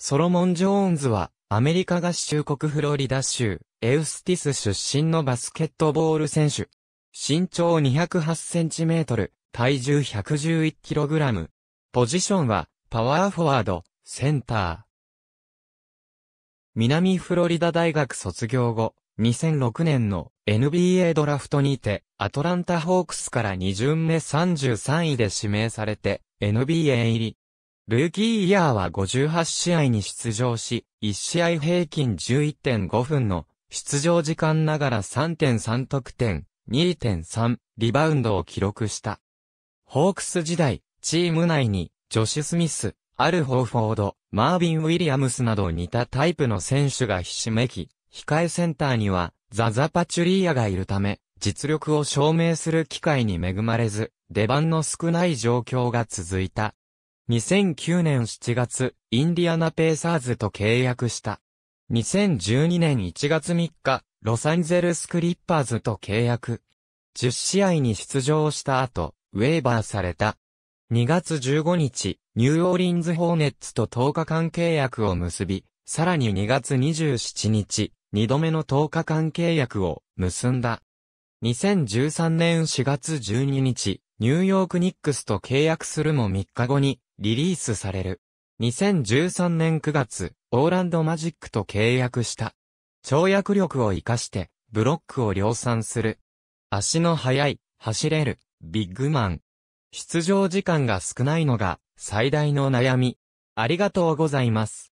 ソロモン・ジョーンズは、アメリカ合衆国フロリダ州、エウスティス出身のバスケットボール選手。身長208センチメートル、体重111キログラム。ポジションは、パワーフォワード、センター。南フロリダ大学卒業後、2006年の NBA ドラフトにて、アトランタホークスから2巡目33位で指名されて、NBA 入り。ルーキーイヤーは58試合に出場し、1試合平均11.5分の出場時間ながら3.3得点、2.3リバウンドを記録した。ホークス時代、チーム内にジョシュ・スミス、アル・ホーフォード、マービン・ウィリアムスなど似たタイプの選手がひしめき、控えセンターにはザ・ザ・パチュリーヤがいるため、実力を証明する機会に恵まれず、出番の少ない状況が続いた。2009年7月、インディアナペーサーズと契約した。2012年1月3日、ロサンゼルスクリッパーズと契約。10試合に出場した後、ウェーバーされた。2月15日、ニューオーリンズホーネッツと10日間契約を結び、さらに2月27日、2度目の10日間契約を結んだ。2013年4月12日、ニューヨークニックスと契約するも3日後に、リリースされる。2013年9月、オーランドマジックと契約した。跳躍力を活かして、ブロックを量産する。足の速い、走れる、ビッグマン。出場時間が少ないのが、最大の悩み。ありがとうございます。